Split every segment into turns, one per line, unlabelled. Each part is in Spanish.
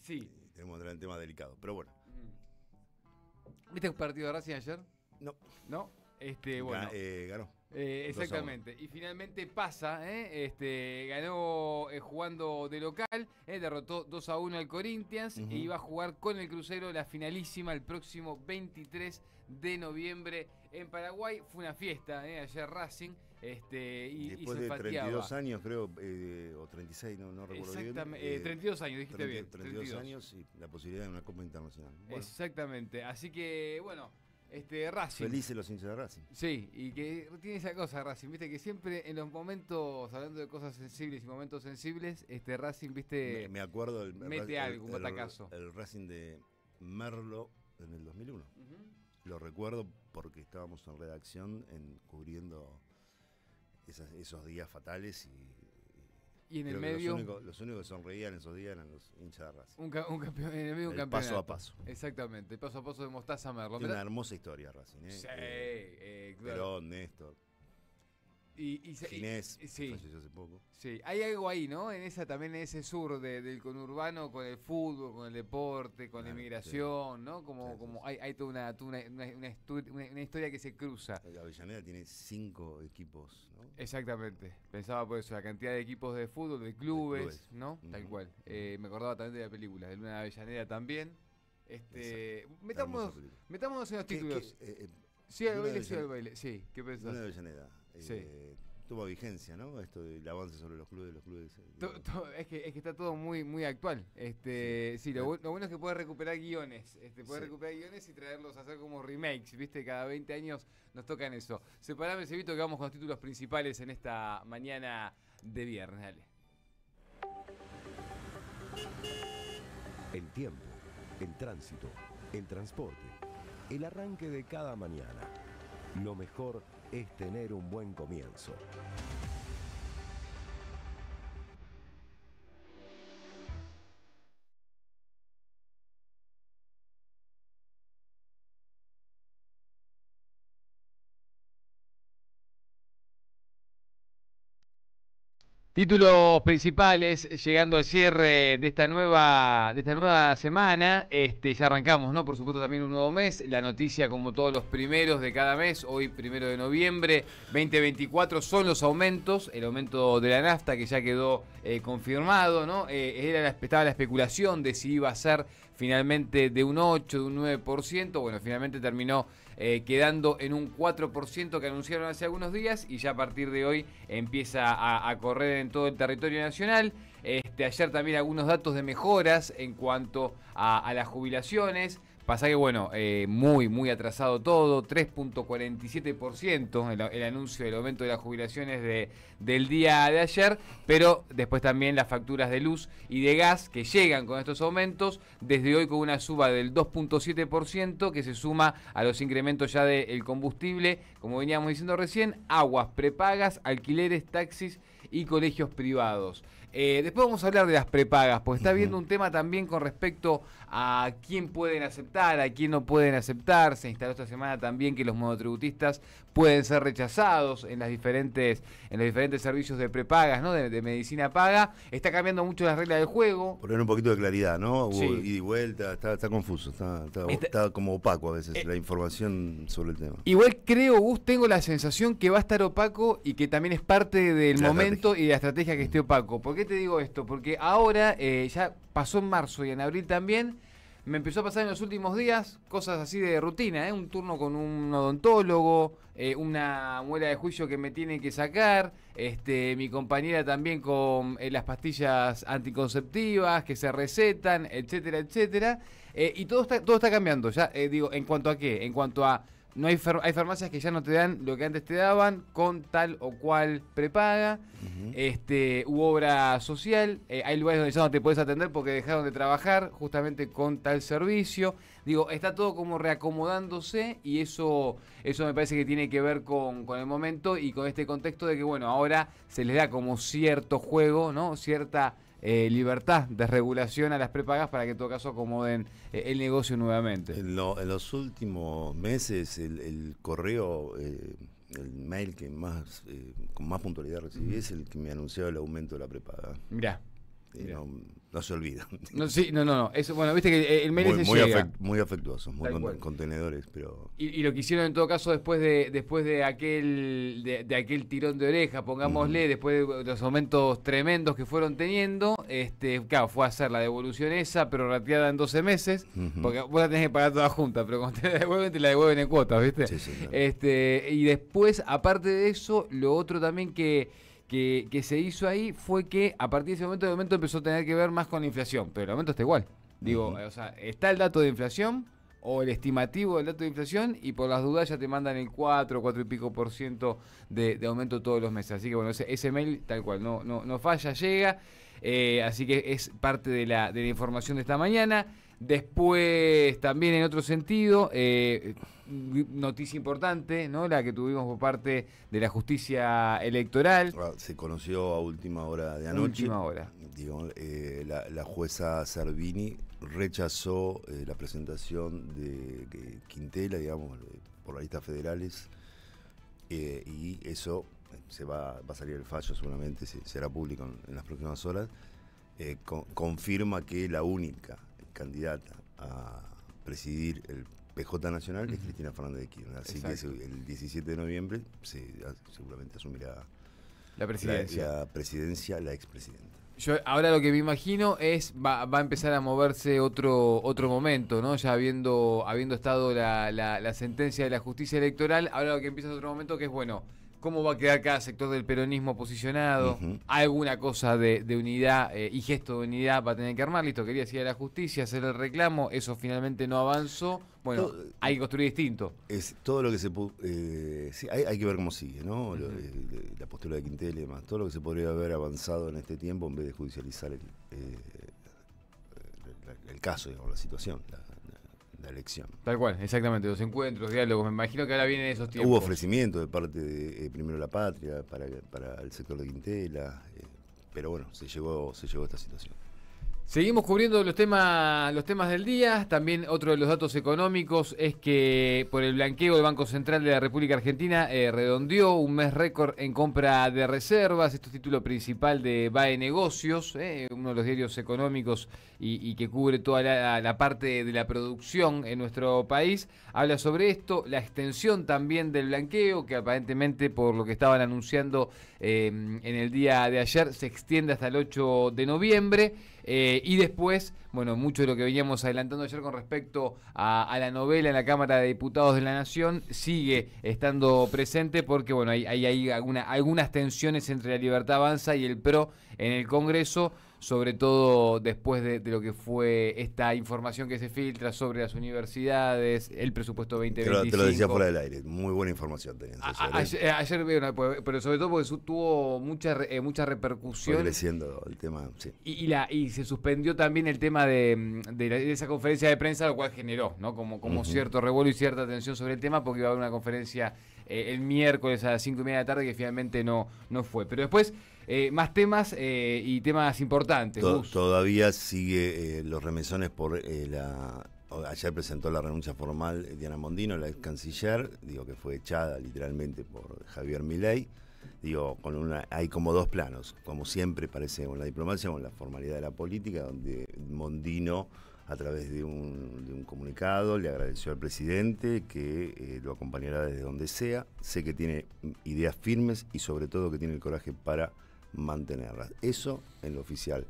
Sí. Eh, tenemos un tema tema pero bueno.
¿Viste un partido de Racing ayer? No. ¿No?
Este, bueno. Eh, ganó. Eh, exactamente.
Y finalmente pasa, este, ganó jugando de local, derrotó 2 a 1 al Corinthians y iba a jugar con el Crucero la finalísima el próximo 23 de noviembre en Paraguay. Fue una fiesta ayer Racing. Este, y, Después de 32
años, creo, eh, o 36, no, no recuerdo bien. Eh, 32 eh, años, dijiste bien. 32, años y la posibilidad de una Copa Internacional.
Exactamente, así que bueno, este, Racing. Felices
los hinchas de Racing. Sí, y que
tiene esa cosa Racing, viste, que siempre en los momentos, hablando de cosas sensibles y momentos sensibles, este Racing, viste. Me, acuerdo el, mete algo,
el, Racing de Merlo en el 2001. Lo recuerdo porque estábamos en redacción en, cubriendo esos días fatales y en el medio. Los únicos, que sonreían en esos días eran los hinchas de Racing. Un, campeón, en el medio un Paso a paso.
Exactamente, paso a paso de Mostaza Merlo. Tiene una hermosa historia Racing,
¿eh? Sí, eh, eh, claro. Perón, Néstor.
Y, y, Ginés, sí, hace poco. Sí, hay algo ahí, ¿no? En esa también, en ese sur de, del conurbano, con el fútbol, con el deporte, con la inmigración, ¿no? Como, como hay, hay, toda una, una, historia que se cruza. La Avellaneda tiene cinco equipos, ¿no? Exactamente. Pensaba por eso, la cantidad de equipos de fútbol, de clubes, ¿no? Tal cual. Eh, me acordaba también de la película, de Luna de Avellaneda también. Este, metámonos, en los títulos. Eh, eh, sí, el baile, sí, el baile. ¿qué pensás? Luna de Avellaneda toma eh,
Tuvo vigencia, ¿no? Esto del avance sobre los clubes, los clubes. Eh,
es, que, es, que, está todo muy, muy actual. Este, sí, lo, bueno es que puede recuperar guiones. Este, puede recuperar guiones y traerlos a hacer como remakes, ¿viste? Cada 20 años nos tocan eso. Separame, Cebito, que vamos con los títulos principales en esta mañana de viernes. Dale.
El tiempo, el tránsito, el transporte, el arranque de cada mañana. Lo mejor es tener un buen comienzo.
Títulos principales llegando al cierre de esta nueva de esta nueva semana. Este, ya arrancamos, ¿no? Por supuesto también un nuevo mes. La noticia como todos los primeros de cada mes, hoy primero de noviembre 2024 son los aumentos, el aumento de la nafta que ya quedó eh, confirmado, ¿no? Eh, era la, estaba la especulación de si iba a ser finalmente de un 8, de un 9%, bueno, finalmente terminó eh, quedando en un 4% que anunciaron hace algunos días y ya a partir de hoy empieza a, correr en todo el territorio nacional. Este, ayer también algunos datos de mejoras en cuanto a las jubilaciones. Pasa que, bueno, eh, muy, muy atrasado todo, 3.47% el, anuncio del aumento de las jubilaciones de, del día de ayer, pero después también las facturas de luz y de gas que llegan con estos aumentos, desde hoy con una suba del 2.7% que se suma a los incrementos ya del combustible, como veníamos diciendo recién, aguas prepagas, alquileres, taxis y colegios privados. Eh, después vamos a hablar de las prepagas, porque está habiendo un tema también con respecto a quién pueden aceptar, a quién no pueden aceptar. Se instaló esta semana también que los monotributistas pueden ser rechazados en las diferentes, en los diferentes servicios de prepagas, ¿no? De, medicina paga. Está cambiando mucho las reglas del juego.
Poner un poquito de claridad, ¿no? y vuelta, está, confuso, está, como opaco a veces eh. la información sobre el tema.
Igual creo, Gus, tengo la sensación que va a estar opaco y que también es parte del momento y de la estrategia que esté opaco. Porque te digo esto? Porque ahora, eh, ya pasó en marzo y en abril también, me empezó a pasar en los últimos días cosas así de rutina, ¿eh? un turno con un odontólogo, eh, una muela de juicio que me tienen que sacar, este, mi compañera también con las pastillas anticonceptivas que se recetan, etcétera, etcétera. y todo está, todo está cambiando, ya digo, en cuanto a qué, en cuanto a no hay, hay farmacias que ya no te dan lo que antes te daban con tal o cual prepaga, este, u obra social. Eh, hay lugares donde ya no te puedes atender porque dejaron de trabajar justamente con tal servicio. Digo, está todo como reacomodándose y eso, eso me parece que tiene que ver con, con el momento y con este contexto de que, bueno, ahora se les da como cierto juego, ¿no? Cierta eh, libertad de regulación a las prepagas
para que en todo caso acomoden eh, el negocio nuevamente. En, los últimos meses el, correo, eh, el mail que más con más puntualidad recibí es el que me anunció el aumento de la prepaga. Mirá no se olvida. sí,
no, no, no. bueno, viste que eh, el mail muy, se muy, llega.
muy afectuoso, muy contenedores, pero.
Y, lo que hicieron en todo caso después de, después de aquel, de, aquel tirón de oreja, pongámosle, después de los aumentos tremendos que fueron teniendo, este, claro, fue hacer la devolución esa, pero rateada en 12 meses, porque vos la tenés que pagar toda junta, pero cuando te la devuelven, te la devuelven en cuotas, ¿viste? Sí, sí, Este, y después, aparte de eso, lo otro también que que, se hizo ahí fue que a partir de ese momento, de momento empezó a tener que ver más con la inflación, pero el aumento está igual. Digo, eh, o sea, está el dato de inflación o el estimativo del dato de inflación y por las dudas ya te mandan el 4, 4 y pico por ciento de, aumento todos los meses. Así que bueno, ese, mail tal cual, no, no, falla, llega. Eh, así que es parte la, de la información de esta mañana. Después, también en otro sentido, eh, noticia importante, ¿no? La que tuvimos por parte de la justicia electoral.
Ah, se conoció a última hora de anoche. Última eh, la, jueza Servini rechazó eh, la presentación de Quintela, digamos, por la lista federales. y eso se va, a salir el fallo seguramente, será público en, las próximas horas. confirma que la única candidata a presidir el PJ Nacional es Cristina Fernández de Kirchner. Así que el 17 de noviembre seguramente asumirá la presidencia, la, presidencia, la expresidenta.
Yo ahora lo que me imagino es va, va a empezar a moverse otro otro momento, ¿no? Ya habiendo habiendo estado la, la, la sentencia de la justicia electoral, ahora lo que empieza es otro momento que es bueno cómo va a quedar el sector del peronismo posicionado, alguna cosa de, unidad eh, y gesto de unidad va a tener que armar, listo, quería ir a la justicia, hacer el reclamo, eso finalmente no avanzó, bueno, eh,
hay que construir distinto. Es todo lo que se eh, sí, hay, que ver cómo sigue, ¿no? la postura de Quintel y demás, todo lo que se podría haber avanzado en este tiempo en vez de judicializar el, caso, o la situación,
la elección. Tal cual, exactamente, los encuentros, diálogos, me imagino que ahora vienen esos tiempos. Hubo
ofrecimiento de parte de eh, Primero la Patria para, para el sector de Quintela, eh, pero bueno, se llegó, se llegó a esta situación.
Seguimos cubriendo los temas, los temas del día. También otro de los datos económicos es que por el blanqueo del Banco Central de la República Argentina eh, redondeó un mes récord en compra de reservas. Esto es título principal de BAE Negocios, eh, uno de los diarios económicos y, que cubre toda la, parte de la producción en nuestro país. Habla sobre esto, la extensión también del blanqueo, que aparentemente por lo que estaban anunciando eh, en el día de ayer se extiende hasta el 8 de noviembre. Eh, y después, bueno, mucho de lo que veníamos adelantando ayer con respecto a, la novela en la Cámara de Diputados de la Nación sigue estando presente porque, bueno, hay, hay, algunas tensiones entre la Libertad Avanza y el PRO en el Congreso sobre todo después de, lo que fue esta información que se filtra sobre las universidades, el presupuesto 2025. Te lo, te lo decía fuera
del aire, muy buena información
Ayer, eh. Eh, pues, pero sobre todo porque tuvo mucha, eh, mucha repercusión.
creciendo el tema, sí.
Y, la, y se suspendió también el tema mm, de, esa conferencia de prensa, lo cual generó ¿no? como, cierto revuelo y cierta atención sobre el tema, porque iba a haber una conferencia eh, el miércoles a las 5 y media de la tarde que finalmente no, no fue. Pero después eh, más temas eh, y temas importantes.
Todavía sigue eh, los remesones por la... Ayer presentó la renuncia formal Diana Mondino, la ex canciller, digo que fue echada literalmente por Javier Milei. Digo, con una, hay como dos planos, como siempre parece con la diplomacia, con la formalidad de la política, donde Mondino a través de un, comunicado, le agradeció al presidente que lo acompañará desde donde sea. Sé que tiene mm, ideas firmes y sobre todo que tiene el coraje para mantenerlas. Eso en lo oficial.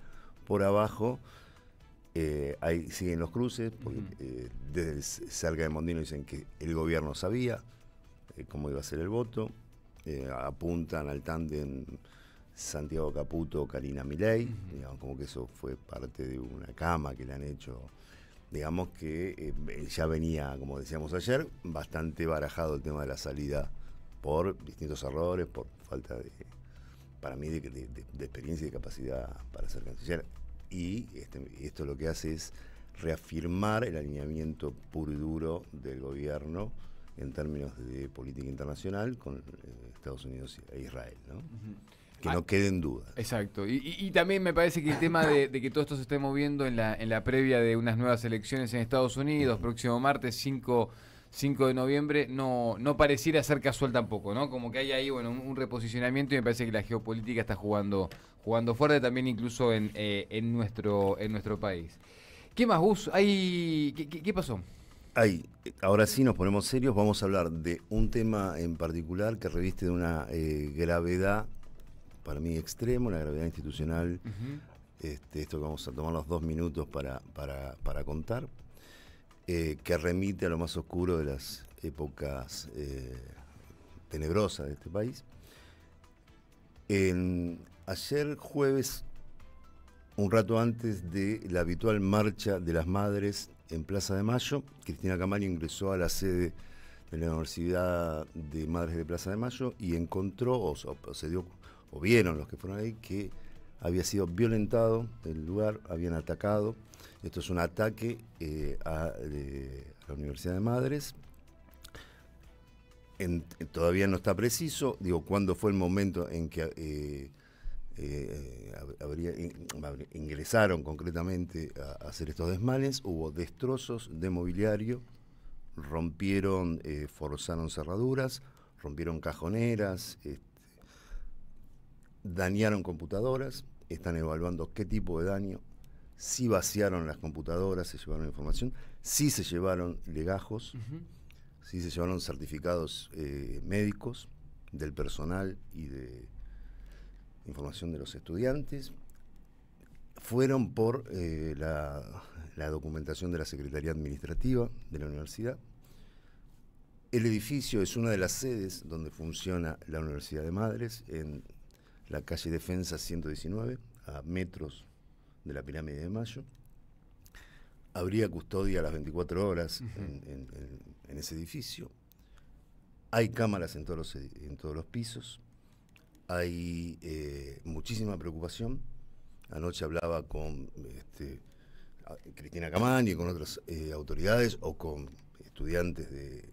Por abajo eh, ahí siguen los cruces, porque eh, desde cerca de Mondino dicen que el gobierno sabía eh, cómo iba a ser el voto. apuntan al tándem Santiago Caputo, Karina Milei, digamos, como que eso fue parte de una cama que le han hecho digamos que ya venía, como decíamos ayer, bastante barajado el tema de la salida por distintos errores, por falta de, para mí de, experiencia y de capacidad para ser canciller. Y este, esto lo que hace es reafirmar el alineamiento puro y duro del gobierno en términos de política internacional con eh, Estados Unidos e Israel. ¿no? que ah. no queden duda.
Exacto. Y, también me parece que el tema de, que todo esto se esté moviendo en la, en la previa de unas nuevas elecciones en Estados Unidos, próximo martes 5 5 de noviembre no, no pareciera ser casual tampoco, ¿no? Como que hay ahí, bueno, un, reposicionamiento y me parece que la geopolítica está jugando, jugando fuerte también incluso en, eh, en nuestro, en nuestro país. ¿Qué más, Gus? Hay... ¿Qué, pasó?
Ahí, ahora sí nos ponemos serios, vamos a hablar de un tema en particular que reviste de una eh, gravedad, para mí extremo, una gravedad institucional. este, esto que vamos a tomar los dos minutos para, para, para contar, eh, que remite a lo más oscuro de las épocas eh, tenebrosas de este país. En, ayer jueves, un rato antes de la habitual marcha de las madres en Plaza de Mayo, Cristina Camaño ingresó a la sede de la Universidad de Madres de Plaza de Mayo y encontró, o se dio, o vieron los que fueron ahí, que había sido violentado el lugar, habían atacado. Esto es un ataque eh, a, la Universidad de Madres. Eh, todavía no está preciso, digo, cuándo fue el momento en que eh, ingresaron concretamente a, hacer estos desmanes, hubo destrozos de mobiliario, rompieron, forzaron cerraduras, rompieron cajoneras, este, dañaron computadoras, están evaluando qué tipo de daño, si vaciaron las computadoras, se llevaron información, si se llevaron legajos, si se llevaron certificados eh, médicos del personal y de información de los estudiantes. Fueron por eh, la, documentación de la Secretaría Administrativa de la universidad. El edificio es una de las sedes donde funciona la Universidad de Madres en la calle Defensa 119, a metros de la pirámide de Mayo. Habría custodia a las 24 horas en, ese edificio. Hay cámaras en todos los, pisos. Hay eh, muchísima preocupación. Anoche hablaba con este, Cristina Camán y con otras eh, autoridades o con estudiantes de,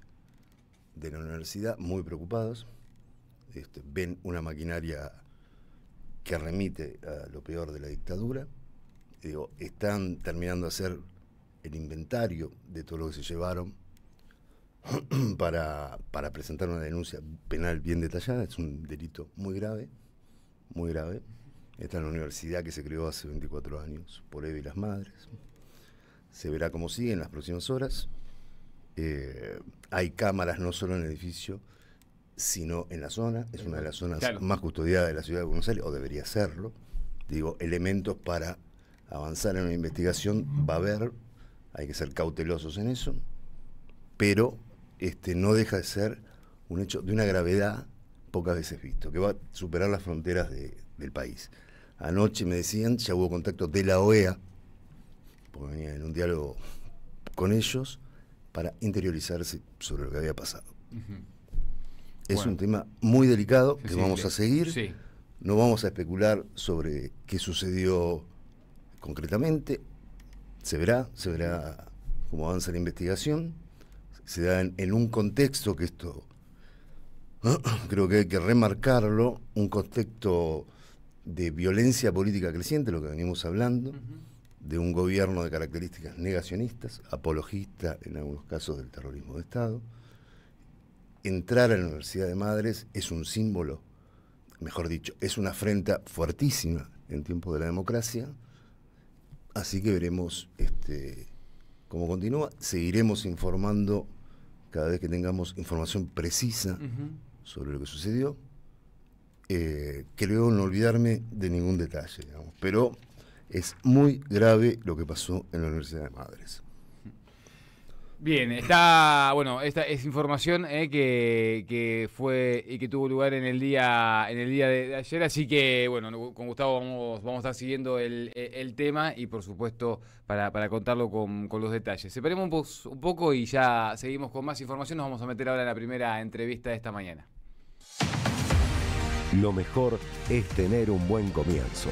la universidad muy preocupados. Este, ven una maquinaria que remite a lo peor de la dictadura. están terminando de hacer el inventario de todo lo que se llevaron para, presentar una denuncia penal bien detallada. Es un delito muy grave, muy grave. Está en la universidad que se creó hace 24 años por Eve y las Madres. Se verá cómo sigue en las próximas horas. Eh, hay cámaras no solo en el edificio, sino en la zona, es una de las zonas más custodiadas de la ciudad de Buenos Aires, o debería serlo. Digo, elementos para avanzar en una investigación va a haber, hay que ser cautelosos en eso, pero este, no deja de ser un hecho de una gravedad pocas veces visto, que va a superar las fronteras del país. Anoche me decían, ya hubo contacto de la OEA, porque venía en un diálogo con ellos, para interiorizarse sobre lo que había pasado. Es un tema muy delicado que vamos a seguir. No vamos a especular sobre qué sucedió concretamente. Se verá, se verá cómo avanza la investigación. Se da en, un contexto que esto, creo que hay que remarcarlo, un contexto de violencia política creciente, lo que venimos hablando, de un gobierno de características negacionistas, apologista en algunos casos del terrorismo de Estado entrar a la Universidad de Madres es un símbolo, mejor dicho, es una afrenta fuertísima en tiempos de la democracia. Así que veremos este, cómo continúa. Seguiremos informando cada vez que tengamos información precisa sobre lo que sucedió. Eh, creo no olvidarme de ningún detalle, pero es muy grave lo que pasó en la Universidad de Madres.
Bien, está, bueno, esta es información eh, que, fue y que tuvo lugar en el día en el día de, ayer, así que bueno, con Gustavo vamos, vamos a estar siguiendo el, e, tema y por supuesto para, contarlo con, los detalles. Separemos un poco y ya seguimos con más información, nos vamos a meter ahora en la primera entrevista de esta mañana.
Lo mejor es tener un buen comienzo.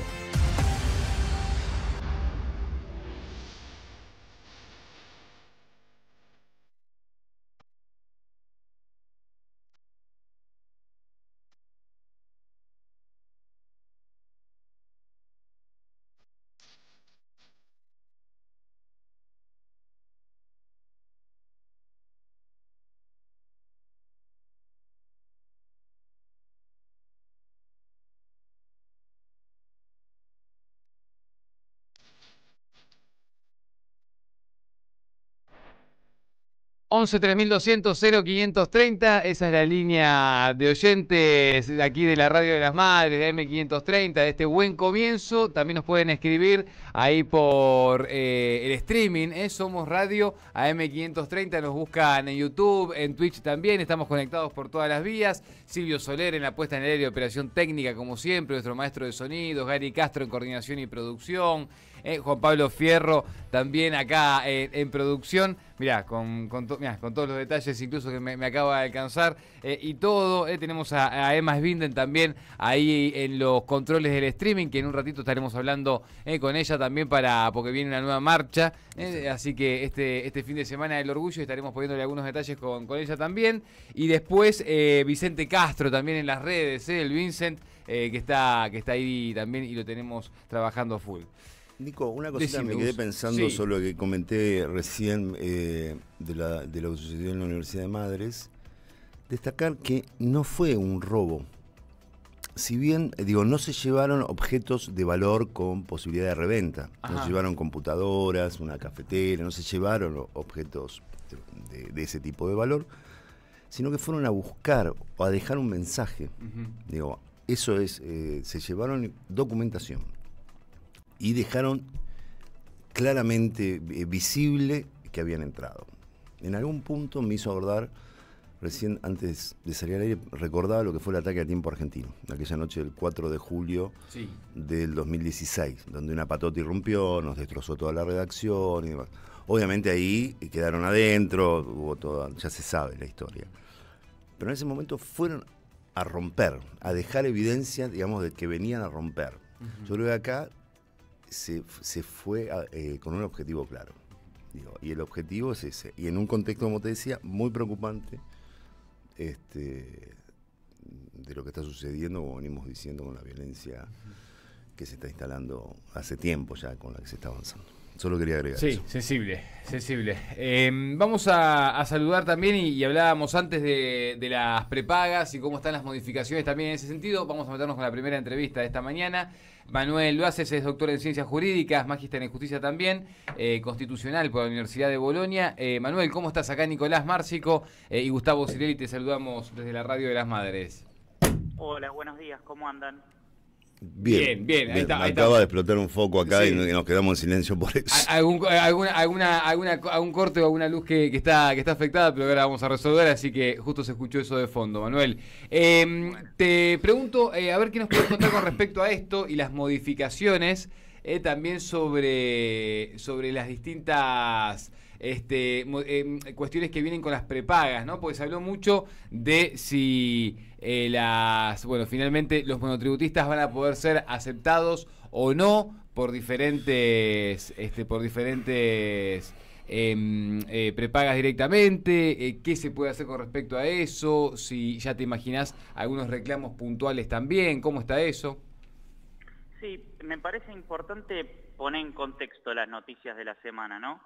11 3200 0530, esa es la línea de oyentes aquí de la Radio de las Madres, de M530, de este buen comienzo. También nos pueden escribir ahí por eh, el streaming, ¿eh? Somos Radio AM530, nos buscan en YouTube, en Twitch también, estamos conectados por todas las vías. Silvio Soler en la puesta en el aire, operación técnica como siempre, nuestro maestro de sonidos, Gary Castro en coordinación y producción. Eh, Juan Pablo Fierro también acá eh, en producción. Mirá, con, todos los detalles incluso que me, acaba de alcanzar. Eh, y todo, tenemos a, Emma Svinden también ahí en los controles del streaming, que en un ratito estaremos hablando con ella también para porque viene una nueva marcha. así que este, este, fin de semana del orgullo estaremos poniéndole algunos detalles con, ella también. Y después Vicente Castro también en las redes, el Vincent, que, está, que está ahí también y lo tenemos trabajando full. Nico, una cosita me quedé pensando solo sobre
lo que comenté recién eh, de, la, de lo que sucedió en la Universidad de Madres. Destacar que no fue un robo. Si bien, eh, digo, no se llevaron objetos de valor con posibilidad de reventa. No se llevaron computadoras, una cafetera, no se llevaron objetos de, ese tipo de valor, sino que fueron a buscar o a dejar un mensaje. Digo, eso es, eh, se llevaron documentación y dejaron claramente eh, visible que habían entrado. En algún punto me hizo abordar, recién antes de salir al aire, recordaba lo que fue el ataque a tiempo argentino, aquella noche del 4 de julio del 2016, donde una patota irrumpió, nos destrozó toda la redacción y demás. Obviamente ahí quedaron adentro, hubo ya se sabe la historia. Pero en ese momento fueron a romper, a dejar evidencia, digamos, de que venían a romper. Yo creo que acá se, se fue eh, con un objetivo claro. y el objetivo es ese. Y en un contexto, como te decía, muy preocupante este, de lo que está sucediendo, como venimos diciendo, con la violencia que se está instalando hace tiempo ya, con la que se está avanzando. Solo quería agregar. Sí,
sensible, sensible. Em, vamos a, saludar también y, hablábamos antes de, de, las prepagas y cómo están las modificaciones también en ese sentido. Vamos a meternos con la primera entrevista de esta mañana. Manuel Luaces es doctor en Ciencias Jurídicas, magíster en Justicia también, eh, constitucional por la Universidad de Bolonia. Eh, Manuel, ¿cómo estás? Acá Nicolás Márcico eh, y Gustavo Cirelli, te saludamos desde la Radio de las Madres.
Hola, buenos días, ¿cómo andan? Bien, bien, Ahí está, Acaba de explotar un foco acá y nos quedamos en silencio por eso.
Algún, alguna, algún corte o alguna luz que, está, que está afectada, pero ahora vamos a resolver, así que justo se escuchó eso de fondo, Manuel. Em, te pregunto, eh, a ver qué nos puedes contar con respecto a esto y las modificaciones, eh, también sobre, sobre las distintas este, eh, cuestiones que vienen con las prepagas, ¿no? Porque se habló mucho de si eh, las, bueno, finalmente los monotributistas van a poder ser aceptados o no por diferentes, este, por diferentes em, eh, prepagas directamente, qué se puede hacer con respecto a eso, si ya te imaginas algunos reclamos puntuales también, cómo está eso.
Sí, me parece importante poner en contexto las noticias de la semana, ¿no?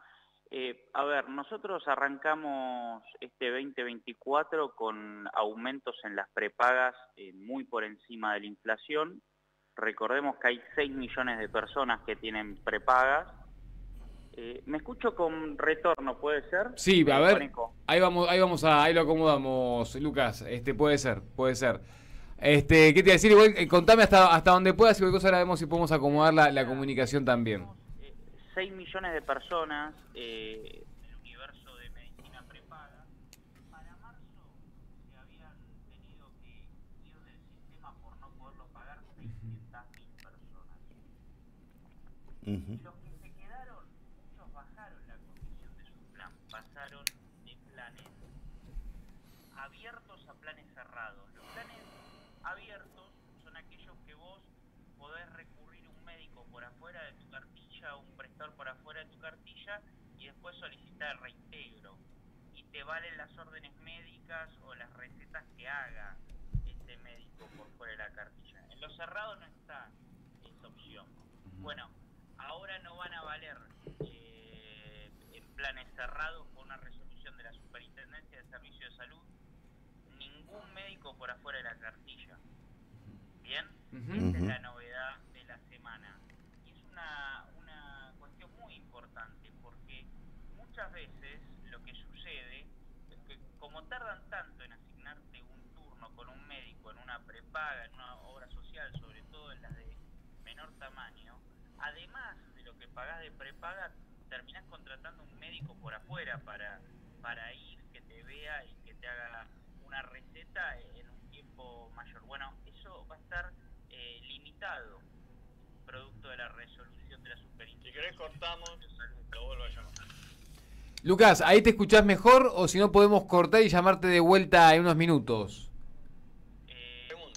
Eh, a ver, nosotros arrancamos este 2024 con aumentos en las prepagas eh, muy por encima de la inflación. Recordemos que hay 6 millones de personas que tienen prepagas. Eh, me escucho con retorno, ¿puede ser? Sí, a ver.
Ahí vamos, ahí vamos a, ahí lo acomodamos, Lucas. Este puede ser, puede ser. Este, ¿qué te iba a decir? Igual, contame hasta, hasta dónde puedas y cualquier cosa vemos si podemos acomodar la comunicación también.
6 millones de personas
en eh, el universo de medicina prepaga, para marzo se habían tenido que ir del sistema por no poderlo pagar 600.000 personas. y los que se quedaron, muchos bajaron la condición de su plan, pasaron de planes abiertos a planes cerrados. Los planes abiertos son aquellos que vos podés recurrir un médico por afuera de tu cartilla un prestador por afuera de tu cartilla y después solicitar reintegro. Y te valen las órdenes médicas o las recetas que haga este médico por fuera de la cartilla. En lo cerrado no está esta opción. Bueno, ahora no van a valer eh, en planes cerrados con una resolución de la Superintendencia de Servicio de Salud ningún médico por afuera de la cartilla. ¿Bien? Esta es la novedad de la semana. Y es una, muchas veces lo que sucede es que como tardan tanto en asignarte un turno con un médico en una prepaga, en una obra social, sobre todo en las de menor tamaño, además de lo que pagás de prepaga, terminás contratando un médico por afuera para, para ir, que te vea y que te haga una receta en un tiempo mayor. Bueno, eso va a estar eh, limitado producto de la resolución de la superintendencia. Si querés cortamos, lo a
llamar. Lucas, ¿ahí te escuchás mejor o si no podemos cortar y llamarte de vuelta en unos minutos?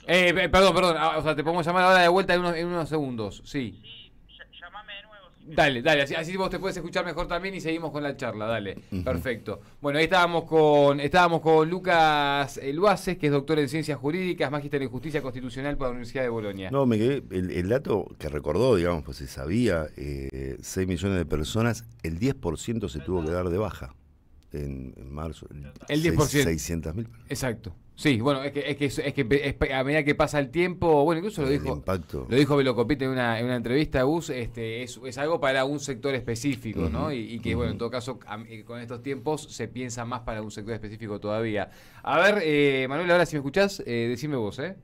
Eh, eh, perdón, perdón, ah, o sea, te podemos llamar ahora de vuelta en unos, en unos segundos, sí. Dale, dale, así, vos te puedes escuchar mejor también y seguimos con la charla, dale. Perfecto. Bueno, ahí estábamos con, estábamos con Lucas eh, Luaces, que es doctor en Ciencias Jurídicas, magíster en Justicia Constitucional por la Universidad de Bolonia.
No, me quedé, el, dato que recordó, digamos, pues se sabía, eh, 6 millones de personas, el 10% se tuvo que dar de baja en, marzo. El 10%. 600 mil.
Exacto. Sí, bueno, es que, a medida que pasa el tiempo, bueno, incluso lo dijo lo dijo Velocopite en una, en una entrevista Gus este, es, es algo para un sector específico, ¿no? Y, que, bueno, en todo caso, eh, con estos tiempos se piensa más para un sector específico todavía. A ver, eh, Manuel, ahora si me escuchás, eh, decime vos, ¿eh?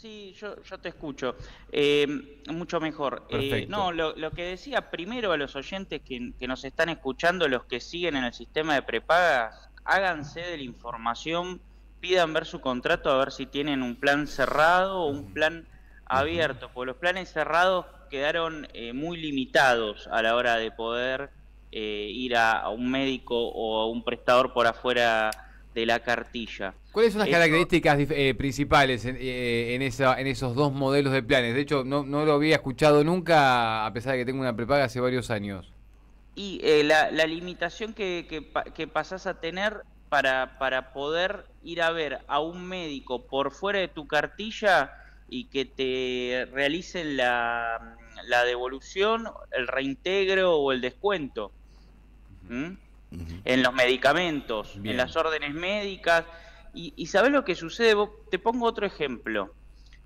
Sí, yo, te escucho. Eh, mucho mejor. Eh, no, lo, lo, que decía primero a los oyentes que, nos están escuchando, los que siguen en el sistema de prepagas, háganse de la información, pidan ver su contrato a ver si tienen un plan cerrado o un plan abierto, porque los planes cerrados quedaron eh, muy limitados a la hora de poder ir a un médico o a un prestador por afuera de la cartilla. ¿Cuáles
son las características eh, principales eh, en, esa, en esos dos modelos de planes? De hecho, no, lo había escuchado nunca, a pesar de que tengo una prepaga hace varios años.
Y eh, la, limitación que, pasas pasás a tener para, poder ir a ver a un médico por fuera de tu cartilla y que te realicen la, devolución, el reintegro o el descuento en los medicamentos, en las órdenes médicas. Y, y sabes lo que sucede, te pongo otro ejemplo.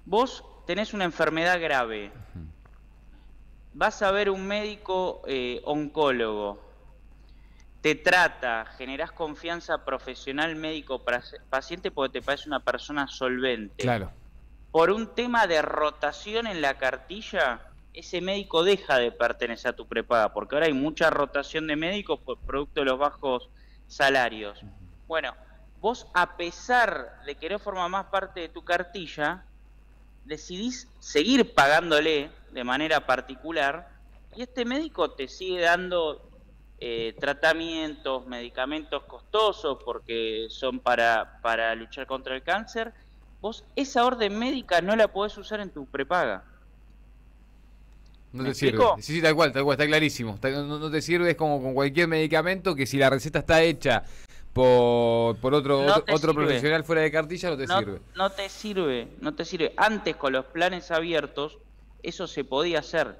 Vos tenés una enfermedad grave, vas a ver un médico eh, oncólogo, te trata, generás confianza profesional médico-paciente porque te parece una persona solvente. Claro. Por un tema de rotación en la cartilla, ese médico deja de pertenecer a tu prepaga, porque ahora hay mucha rotación de médicos por producto de los bajos salarios. Bueno, vos a pesar de que no forma más parte de tu cartilla, decidís seguir pagándole de manera particular y este médico te sigue dando eh, tratamientos, medicamentos costosos porque son para, para luchar contra el cáncer, vos esa orden médica no la podés usar en tu prepaga.
No te sirve. Sí, sí, tal cual, está clarísimo. no, te sirve, es como con cualquier medicamento que si la receta está hecha por, por otro, otro, profesional
fuera de cartilla no te sirve. No te sirve, no te sirve. Antes con los planes abiertos eso se podía hacer.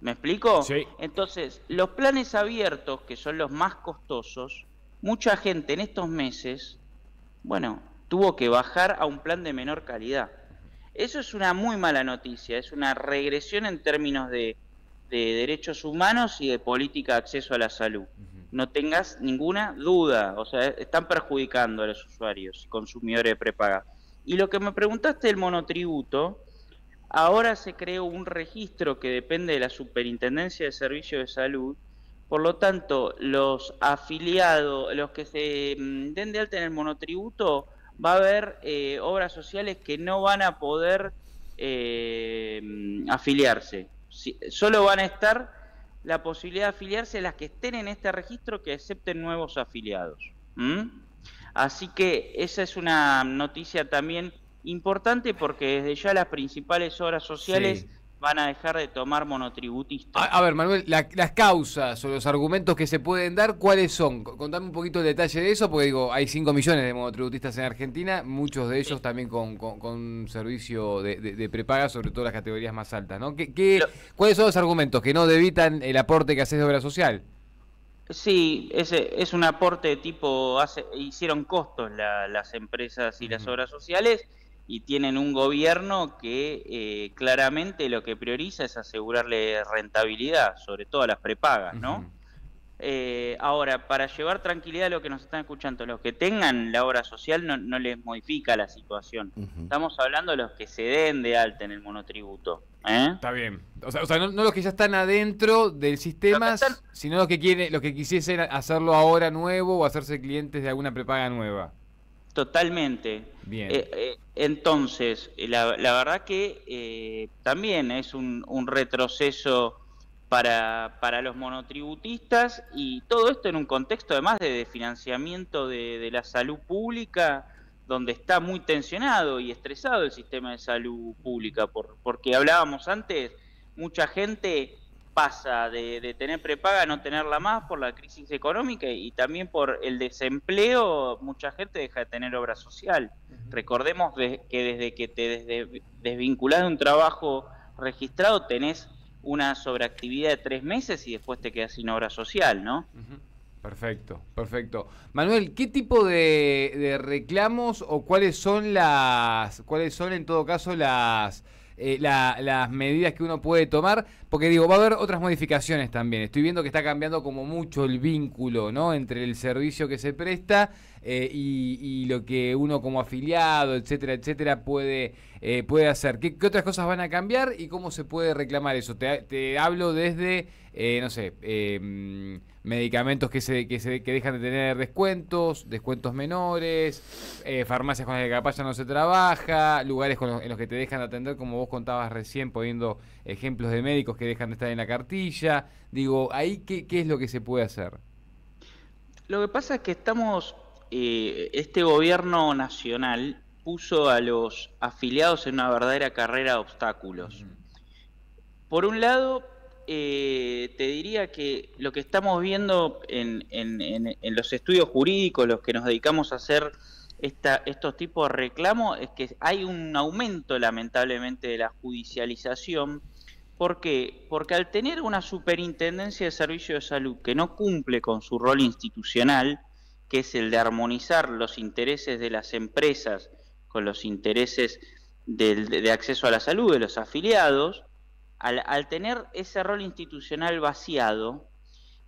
¿Me explico? Entonces, los planes abiertos, que son los más costosos, mucha gente en estos meses, bueno, tuvo que bajar a un plan de menor calidad. Eso es una muy mala noticia, es una regresión en términos de, derechos humanos y de política de acceso a la salud. No tengas ninguna duda, o sea, están perjudicando a los usuarios, y consumidores de prepaga. Y lo que me preguntaste del monotributo, ahora se creó un registro que depende de la Superintendencia de Servicios de Salud, por lo tanto, los afiliados, los que se mm, den de alta en el monotributo, va a haber eh, obras sociales que no van a poder eh, afiliarse. solo van a estar la posibilidad de afiliarse las que estén en este registro que acepten nuevos afiliados. Así que esa es una noticia también importante porque desde ya las principales obras sociales van a dejar de tomar monotributistas.
A, ver, Manuel, las causas o los argumentos que se pueden dar, ¿cuáles son? Contame un poquito el detalle de eso, porque digo, hay 5 millones de monotributistas en Argentina, muchos de ellos también con, con, servicio de, prepaga, sobre todo las categorías más altas, ¿no? ¿Cuáles son los argumentos que no debitan el aporte que haces de obra social?
Sí, ese es un aporte de tipo, hace, hicieron costos las empresas y las obras sociales y tienen un gobierno que eh, claramente lo que prioriza es asegurarle rentabilidad, sobre todo a las prepagas, ¿no? Eh, ahora, para llevar tranquilidad a lo que nos están escuchando, los que tengan la obra social no, les modifica la situación. Estamos hablando de los que se den de alta en el monotributo. ¿eh? Está bien. O sea,
no, los que ya están adentro del sistema, sino los que, quieren, los que quisiesen hacerlo ahora nuevo o hacerse clientes de alguna prepaga nueva.
Totalmente. Eh, eh, entonces, la, verdad que eh, también es un, retroceso para, para, los monotributistas y todo esto en un contexto además de, financiamiento de, la salud pública, donde está muy tensionado y estresado el sistema de salud pública, por, porque hablábamos antes, mucha gente pasa de, tener prepaga a no tenerla más por la crisis económica y también por el desempleo, mucha gente deja de tener obra social. Recordemos que desde que te desvinculas desvinculás de un trabajo registrado tenés una sobreactividad de tres meses y después te quedas sin obra social, ¿no?
Perfecto, perfecto. Manuel, ¿qué tipo de, de reclamos o cuáles son las, cuáles son en todo caso las eh, las medidas que uno puede tomar, porque digo, va a haber otras modificaciones también. Estoy viendo que está cambiando como mucho el vínculo, ¿no? Entre el servicio que se presta eh, y, lo que uno como afiliado, etcétera, etcétera, puede, eh, puede hacer. ¿Qué, otras cosas van a cambiar y cómo se puede reclamar eso? Te, hablo desde, eh, no sé, em, medicamentos que, se, que, se, que dejan de tener descuentos, descuentos menores, farmacias con las que capaz ya no se trabaja, lugares en los que te dejan de atender, como vos contabas recién, poniendo ejemplos de médicos que dejan de estar en la cartilla. Digo, ahí qué, qué es lo que se puede hacer.
Lo que pasa es que estamos eh, este gobierno nacional puso a los afiliados en una verdadera carrera de obstáculos. Por un lado, eh, te diría que lo que estamos viendo en, los estudios jurídicos, los que nos dedicamos a hacer estos tipos de reclamos, es que hay un aumento lamentablemente de la judicialización. ¿Por Porque al tener una superintendencia de servicio de salud que no cumple con su rol institucional, que es el de armonizar los intereses de las empresas con los intereses de, acceso a la salud de los afiliados, al, tener ese rol institucional vaciado,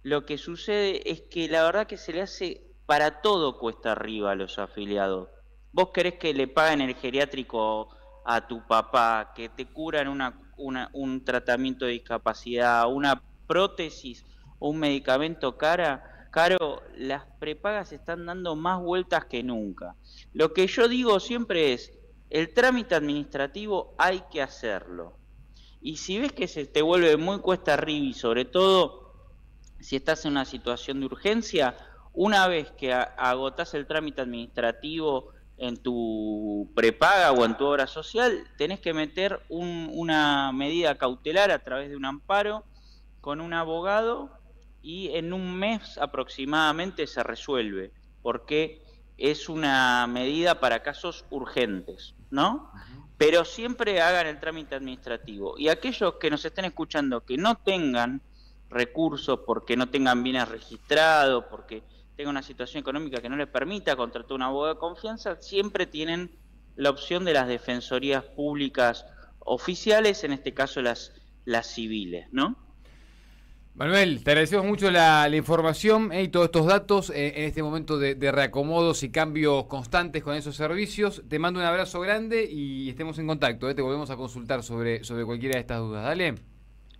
lo que sucede es que la verdad que se le hace para todo cuesta arriba a los afiliados. Vos querés que le paguen el geriátrico a tu papá, que te curan un tratamiento de discapacidad, una prótesis, un medicamento cara, Caro, las prepagas están dando más vueltas que nunca. Lo que yo digo siempre es, el trámite administrativo hay que hacerlo. Y si ves que se te vuelve muy cuesta arriba y sobre todo si estás en una situación de urgencia, una vez que agotas el trámite administrativo en tu prepaga o en tu obra social, tenés que meter una medida cautelar a través de un amparo con un abogado y en un mes aproximadamente se resuelve, porque es una medida para casos urgentes, ¿no? Pero siempre hagan el trámite administrativo. Y aquellos que nos estén escuchando que no tengan recursos, porque no tengan bienes registrados, porque tengan una situación económica que no les permita contratar un abogado de confianza, siempre tienen la opción de las defensorías públicas oficiales, en este caso las, las civiles, ¿no?
Manuel, te agradecemos mucho la, información eh, y todos estos datos eh, en este momento de, reacomodos y cambios constantes con esos servicios. Te mando un abrazo grande y estemos en contacto. Eh. te volvemos a consultar sobre, sobre cualquiera de estas dudas. Dale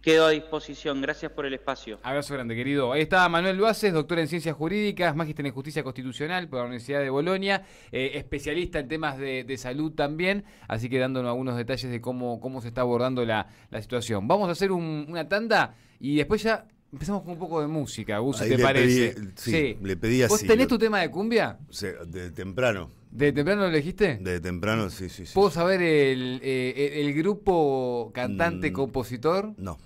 quedo a disposición. Gracias por el espacio. Abrazo grande, querido. Ahí está Manuel Luaces, doctor en Ciencias Jurídicas, magíster en Justicia Constitucional por la Universidad de Bolonia, eh, especialista en temas de, salud también, así que dándonos algunos detalles de cómo, cómo se está abordando la, situación. Vamos a hacer una tanda y después ya Empezamos con un poco de música, Gus, ¿te parece? sí, le pedí así. ¿Vos tenés tu tema de cumbia?
Sí, de temprano. ¿De temprano lo elegiste? De temprano, sí, sí. sí.
¿Puedo saber el eh, grupo cantante-compositor? Mm, no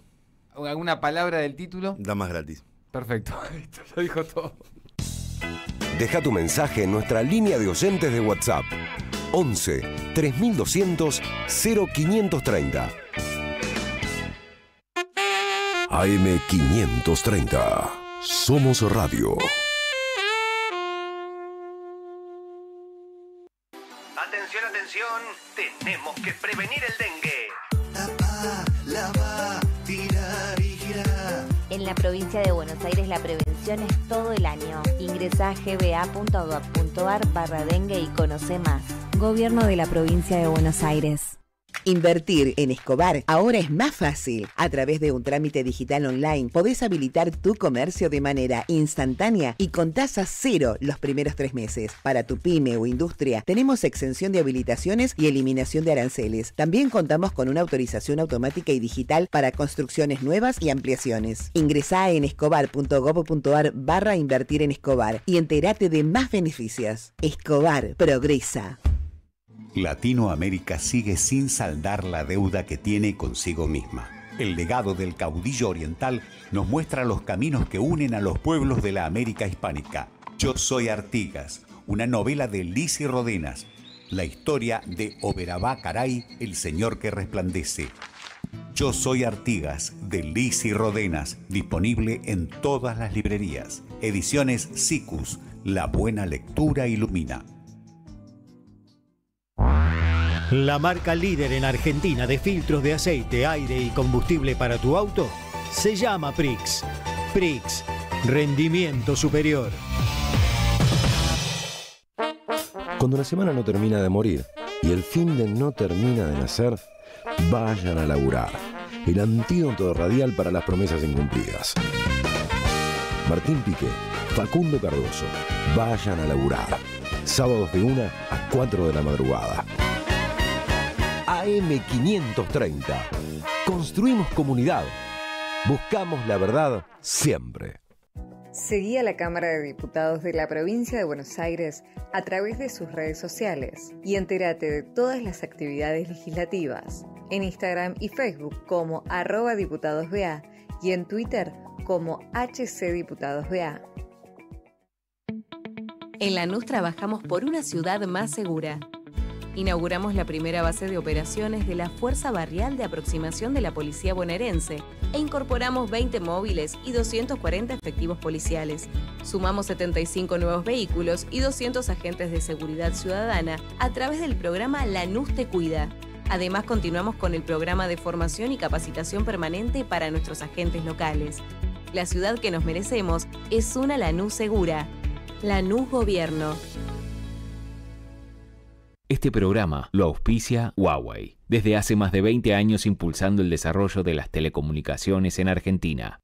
alguna palabra del título.
Da más gratis. Perfecto,
lo dijo todo.
Deja tu mensaje en nuestra línea de oyentes de WhatsApp. 11 3200 0530. AM 530. Somos Radio.
Atención, atención. Tenemos que prevenir el dengue provincia de Buenos Aires la prevención es todo el año. Ingresa a gba.gov.ar barra dengue y conoce más.
Gobierno de la provincia de Buenos Aires. Invertir en Escobar ahora es más fácil. A través de un trámite digital online podés habilitar tu comercio de manera instantánea y con tasa cero los primeros tres meses. Para tu pyme o industria tenemos exención de habilitaciones y eliminación de aranceles. También contamos con una autorización automática y digital para construcciones nuevas y ampliaciones. Ingresá en escobar.gov.ar barra invertir en Escobar y entérate de más beneficios. Escobar, progresa.
Latinoamérica sigue sin saldar la deuda que tiene consigo misma. El legado del caudillo oriental nos muestra los caminos que unen a los pueblos de la América hispánica. Yo soy Artigas, una novela de y Rodenas, la historia de Oberabá Caray, el señor que resplandece. Yo soy Artigas, de y Rodenas, disponible en todas las librerías. Ediciones SICUS, la buena lectura ilumina. La marca líder en Argentina de filtros de aceite, aire y combustible para tu auto se llama Prix. Prix, rendimiento superior. Cuando la semana no termina de morir y el fin de no termina de nacer, vayan a laburar. El antídoto radial para las promesas incumplidas. Martín Piqué, Facundo Cardoso, vayan a laburar. Sábados de 1 a 4 de la madrugada. AM530. Construimos comunidad. Buscamos la verdad siempre. Seguí
a la Cámara de Diputados de la provincia de Buenos Aires a través de sus redes sociales y entérate de todas las actividades legislativas en Instagram y Facebook como
arroba diputadosBA y en Twitter como HCDiputadosBA. En Lanús trabajamos por una ciudad más segura
inauguramos la primera base de operaciones de la Fuerza Barrial de Aproximación de la Policía Bonaerense e incorporamos 20 móviles y 240 efectivos policiales.
Sumamos 75 nuevos vehículos y 200 agentes de seguridad ciudadana a través del programa Lanús Te Cuida. Además, continuamos con el programa de formación y capacitación permanente para nuestros agentes locales. La ciudad que nos merecemos es una Lanús segura. Lanús Gobierno. Este programa lo auspicia Huawei, desde hace más de 20 años impulsando el desarrollo de las telecomunicaciones en Argentina.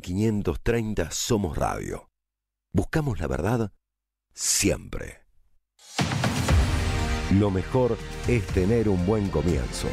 530 Somos Radio. Buscamos la verdad siempre. Lo mejor es tener un buen comienzo.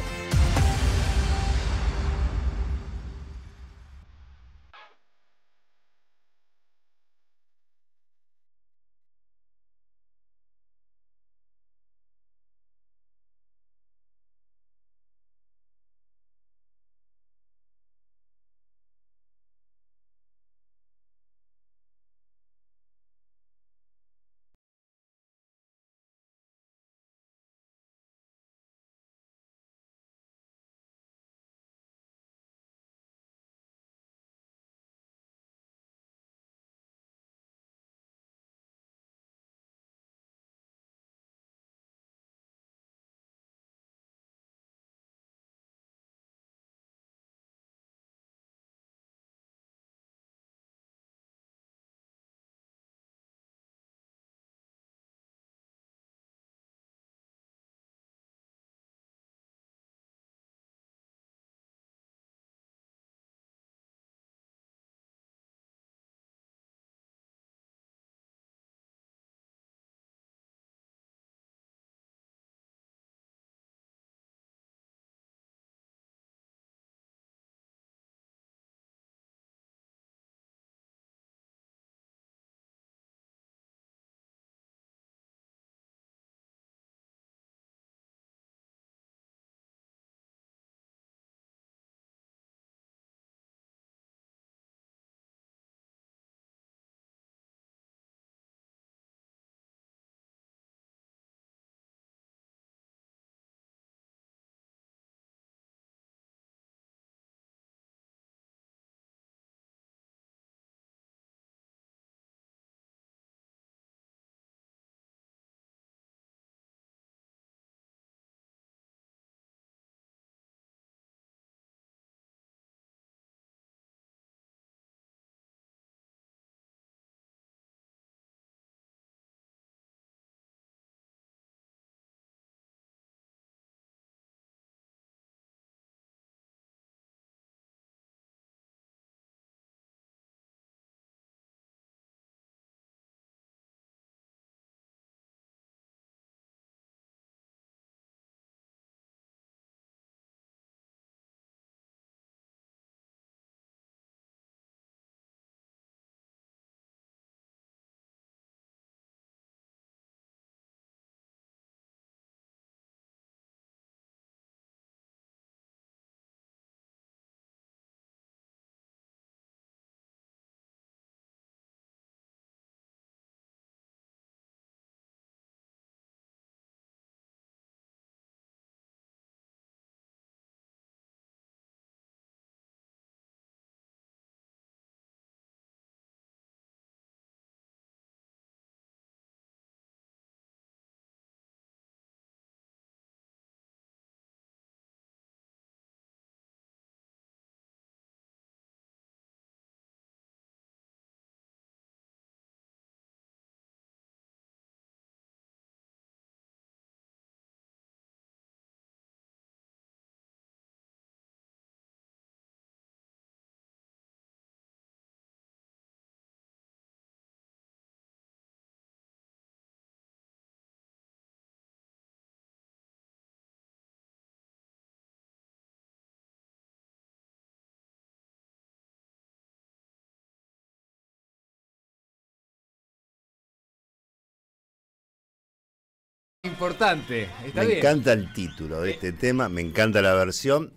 Importante. me encanta
el título de este tema, me encanta la versión.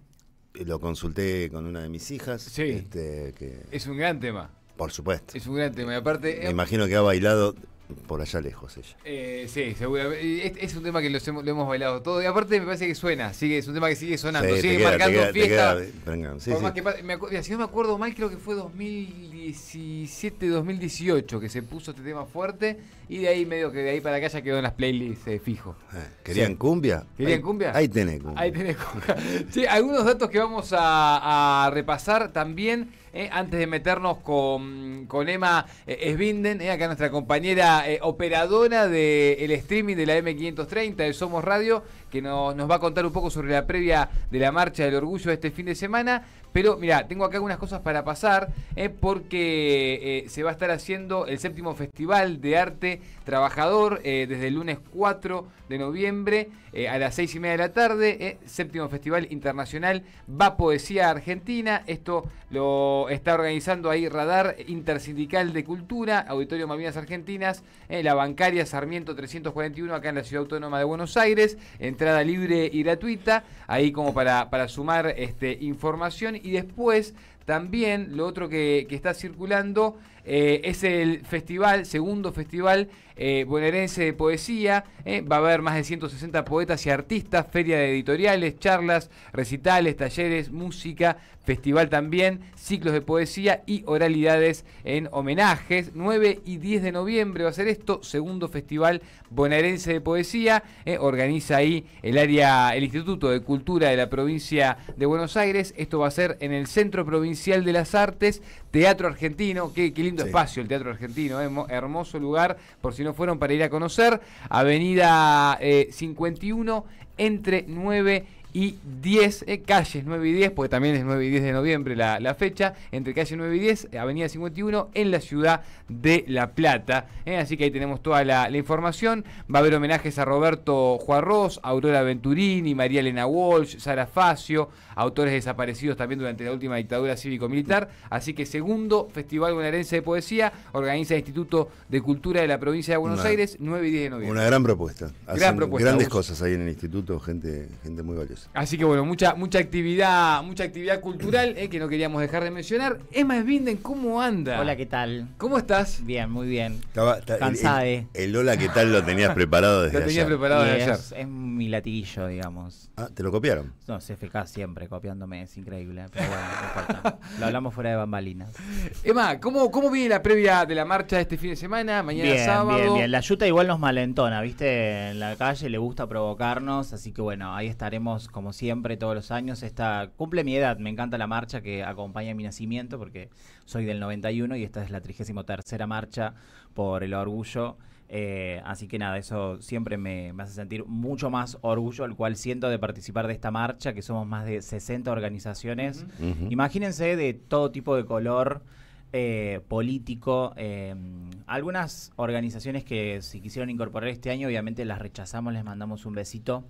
Eh, lo consulté con una de mis hijas. Sí. Este,
es un gran tema. Por supuesto. Es un gran tema. aparte. Me
imagino que ha bailado por allá lejos ella.
Eh, sí, seguramente. Es, un tema que lo hemos bailado todo. Y aparte me parece que suena, sigue, es un tema que sigue sonando, sigue marcando fiesta. si no me acuerdo mal, creo que fue 2000 2017-2018 que se puso este tema fuerte y de ahí medio que de ahí para acá ya quedó en las playlists eh, fijo. Eh, ¿Querían
cumbia? ¿Querían cumbia? Ahí tenés cumbia. Ahí
sí, algunos datos que vamos a, repasar también eh, antes de meternos con, Emma Svinden, acá nuestra compañera operadora del streaming de la M530 de Somos Radio, que nos, nos va a contar un poco sobre la previa de la marcha del orgullo de este fin de semana. Pero mira, tengo acá algunas cosas para pasar, eh, porque eh, se va a estar haciendo el séptimo Festival de Arte Trabajador eh, desde el lunes 4 de noviembre a las 6 y media de la tarde. séptimo Festival Internacional Va Poesía Argentina. Esto lo está organizando ahí Radar Intersindical de Cultura, Auditorio Malvinas Argentinas, la bancaria Sarmiento 341 acá en la Ciudad Autónoma de Buenos Aires. Entrada libre y gratuita, ahí como para, para sumar este, información y después también lo otro que, está circulando eh, es el festival, segundo festival eh, bonaerense de poesía. Eh, va a haber más de 160 poetas y artistas, feria de editoriales, charlas, recitales, talleres, música, festival también, ciclos de poesía y oralidades en homenajes. 9 y 10 de noviembre va a ser esto, segundo festival bonaerense de poesía. organiza ahí el área, el Instituto de Cultura de la provincia de Buenos Aires. Esto va a ser en el Centro Provincial de las Artes Teatro Argentino, qué, lindo espacio el Teatro Argentino, eh, hermoso lugar, por si no fueron para ir a conocer, Avenida 51 eh, entre 9 y y 10, calles 9 y 10, porque también es 9 y 10 de noviembre la, fecha, entre calle 9 y 10, avenida 51, en la ciudad de La Plata. Eh, así que ahí tenemos toda la, información. Va a haber homenajes a Roberto Juarroz, Aurora Venturini, María Elena Walsh, Sara Facio, autores desaparecidos también durante la última dictadura cívico-militar. Así que segundo Festival Bonaerense de Poesía, organiza el Instituto de Cultura de la Provincia de Buenos Aires, 9 y 10 de noviembre. Una gran
propuesta. grandes cosas ahí en el instituto, gente, gente muy valiosa.
Así que bueno, mucha, mucha actividad, mucha actividad cultural eh, que no queríamos dejar de mencionar. Emma Esbinden, ¿cómo anda? Hola, ¿qué tal? ¿Cómo estás? Bien, muy bien. Estaba, Cansada. El,
el, hola, ¿qué tal? Lo tenías preparado desde Lo tenías preparado desde ayer.
Es, mi latiguillo, digamos. Ah, ¿te lo copiaron? No, CFK siempre copiándome, es increíble. ¿eh? Pero bueno, no Lo hablamos fuera de bambalinas.
Emma, ¿cómo, ¿cómo viene la previa de la marcha este fin de semana? Mañana bien, Bien, bien.
La yuta igual nos malentona, ¿viste? En la calle le gusta provocarnos, así que bueno, ahí estaremos como siempre, todos los años. Esta cumple mi edad, me encanta la marcha que acompaña mi nacimiento, porque soy del 91 y esta es la 33 marcha por el orgullo. Eh, así que nada, eso siempre me, hace sentir mucho más orgullo, al cual siento de participar de esta marcha, que somos más de 60 organizaciones. Imagínense de todo tipo de color. Eh, político. Em, algunas organizaciones que si quisieron incorporar este año, obviamente las rechazamos, les mandamos un besito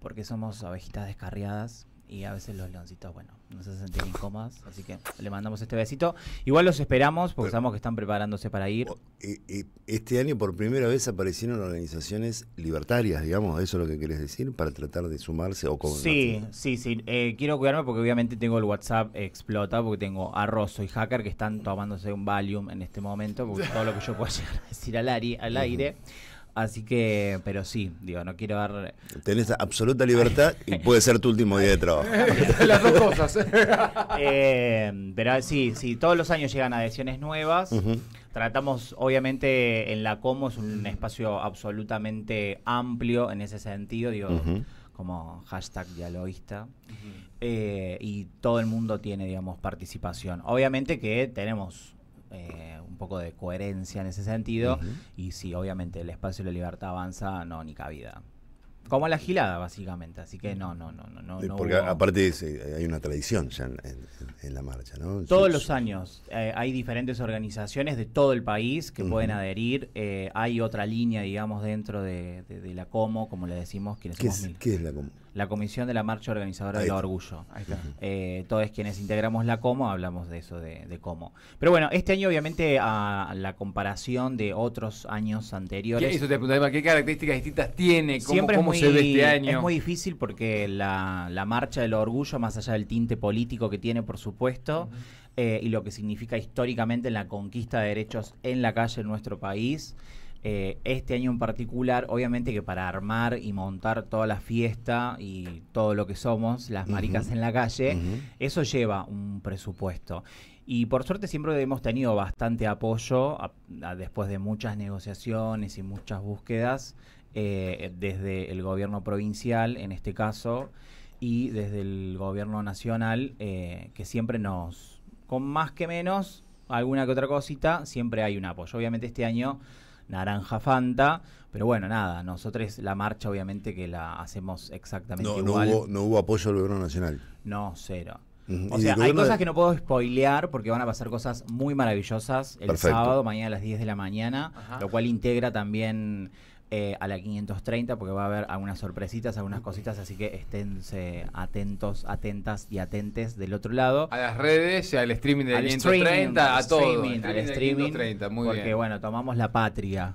porque somos abejitas descarriadas y a veces los leoncitos, bueno, nos hacen sentir incómodas, así que le mandamos este besito. Igual los esperamos porque sabemos que están preparándose para ir.
Eh, eh, este año por primera vez aparecieron organizaciones libertarias, digamos, ¿eso es lo que querés decir? Para tratar de sumarse o con... Sí,
sí, sí. Eh, quiero cuidarme porque obviamente tengo el WhatsApp explota, porque tengo a Rosso y Hacker que están tomándose un Valium en este momento, porque todo lo que yo pueda llegar a decir al, aire. Al aire. Así que, pero sí, digo, no quiero dar.
Tenés absoluta libertad y puede ser tu último día de trabajo. Las
dos cosas.
eh, pero sí, sí, todos los años llegan adhesiones nuevas. Tratamos, obviamente, en la Como es un espacio absolutamente amplio en ese sentido, digo, como hashtag dialoguista. Eh, y todo el mundo tiene, digamos, participación. Obviamente que tenemos eh, un poco de coherencia en ese sentido. Y si obviamente el espacio de la libertad avanza, no, ni cabida. Como la gilada, básicamente. Así que no, no, no, no. no Porque
aparte hay una tradición ya en, la marcha, ¿no? Todos los años
eh, hay diferentes organizaciones de todo el país que pueden adherir. Eh, hay otra línea, digamos, dentro de, la Como, como le decimos,
que ¿Qué, ¿Qué es la Como?
la comisión de la marcha organizadora del orgullo. Eh, todos quienes integramos la COMO hablamos de eso, de, de Pero bueno, este año obviamente a la comparación de otros años anteriores...
¿Qué, características distintas tiene? ¿Cómo, siempre es muy, se ve este año? Es muy
difícil porque la, la, marcha del orgullo, más allá del tinte político que tiene, por supuesto, eh, y lo que significa históricamente en la conquista de derechos en la calle en nuestro país... Eh, este año en particular, obviamente que para armar y montar toda la fiesta y todo lo que somos, las maricas en la calle, eso lleva un presupuesto. Y por suerte siempre hemos tenido bastante apoyo después de muchas negociaciones y muchas búsquedas eh, desde el gobierno provincial, en este caso, y desde el gobierno nacional, eh, que siempre nos, con más que menos, alguna que otra cosita, siempre hay un apoyo. Obviamente este año naranja Fanta. Pero bueno, nada, nosotros la marcha obviamente que la hacemos exactamente no, igual.
No hubo, apoyo al gobierno nacional.
No, cero.
O sea, hay cosas que
no puedo spoilear porque van a pasar cosas muy maravillosas el sábado, mañana a las 10 de la mañana, lo cual integra también eh, a la 530 porque va a haber algunas sorpresitas, algunas cositas, así que esténse atentos, atentas y atentes del otro lado. A las redes, al streaming de la 530, a todo. Streaming, al streaming, porque bueno, tomamos la patria.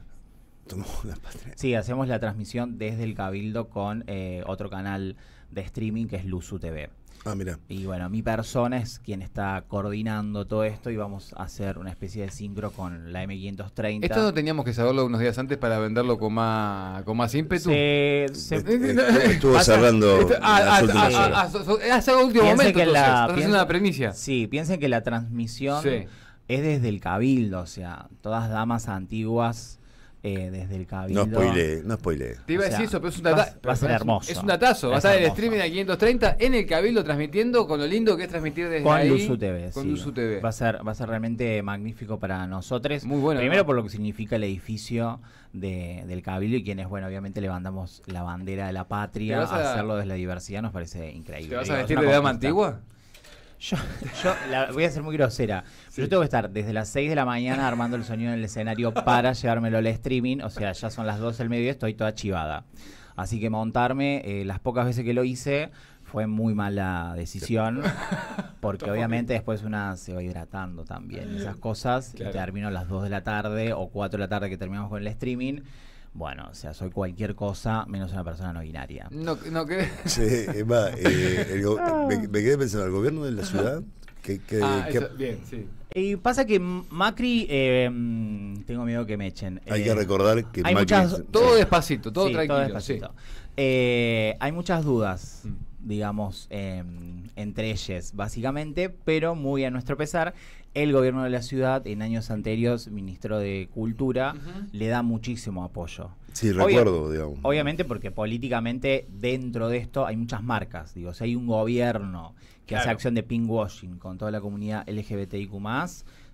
Tomamos la patria. Sí, hacemos la transmisión desde el Cabildo con eh, otro canal de streaming que es Luzu TV. Ah, y bueno, mi persona es quien está coordinando todo esto y vamos a hacer una especie de sincro con la M530.
Esto no teníamos que saberlo unos días antes para venderlo con más, con ímpetu. estuvo cerrando. Hace el último momento. Que la,
piensen, Sí, piensen que la transmisión es desde el cabildo, o sea, todas damas antiguas eh, desde el cabildo. No spoile, no spoile. Te iba a decir eso, pero es un datazo. Va, a ser hermoso. Es un datazo. va a ser el streaming
de 530 en el cabildo transmitiendo con lo lindo que es transmitir desde con ahí. Luzu TV, con
TV. Va a, ser, va a ser realmente magnífico para nosotros. Muy bueno. Primero por lo que significa el edificio de, del cabildo y quienes, bueno, obviamente levantamos la bandera de la patria. A, hacerlo desde la diversidad nos parece increíble. ¿Te vas a vestir de dama antigua? Yo, voy a ser muy grosera. pero Yo tengo que estar desde las 6 de la mañana armando el sonido en el escenario para llevármelo al streaming. O sea, ya son las 2 del mediodía, estoy toda chivada. Así que montarme, eh, las pocas veces que lo hice, fue muy mala decisión. Porque obviamente después una se va hidratando también. Esas cosas. Y termino a las 2 de la tarde o 4 de la tarde que terminamos con el streaming bueno, o sea, soy cualquier cosa menos una persona no binaria. No, no
crees. Sí, eh, me, quedé pensando, ¿el gobierno de la ciudad? Ah,
bien, sí. Y pasa que Macri, eh, mm, tengo miedo que me echen. Hay que eh, recordar que Macri... todo despacito, todo Todo despacito. hay muchas dudas. Mm. digamos, em, entre ellas, básicamente, pero muy a nuestro pesar el gobierno de la ciudad en años anteriores, ministro de Cultura, le da muchísimo apoyo.
Sí, recuerdo, digamos.
Obviamente porque políticamente dentro de esto hay muchas marcas, digo, si hay un gobierno que hace acción de pinkwashing con toda la comunidad LGBTIQ+,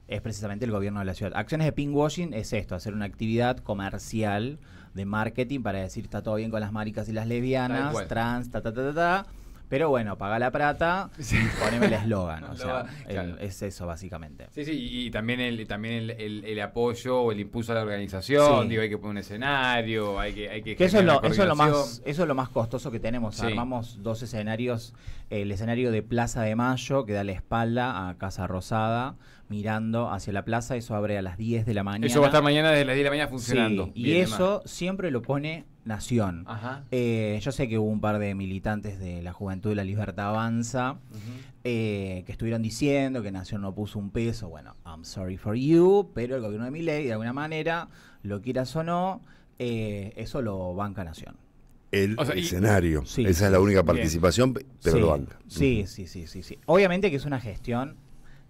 es precisamente el gobierno de la ciudad. Acciones de pinkwashing es esto, hacer una actividad comercial de marketing para decir está todo bien con las maricas y las lesbianas, trans, ta ta ta ta ta pero bueno, paga la plata y poneme el eslogan. Eh, es eso básicamente.
Sí, sí, y, también el, también el, apoyo o el impulso a la organización. Digo, hay que poner un escenario, hay que, hay que, eso, es lo,
más, costoso que tenemos. Armamos dos escenarios, el escenario de Plaza de Mayo, que da la espalda a Casa Rosada, mirando hacia la plaza, eso abre a las 10 de la mañana. Eso va a estar mañana desde las 10 de la mañana funcionando. y eso siempre lo pone nación. Eh, yo sé que hubo un par de militantes de la Juventud de la Libertad Avanza eh, que estuvieron diciendo que Nación no puso un peso. Bueno, I'm sorry for you, pero el gobierno de Milei, de alguna manera, lo quieras o no, eh, eso lo banca Nación.
El escenario. Esa es la única participación, pero lo banca.
Sí, sí, sí, sí, sí. Obviamente que es una gestión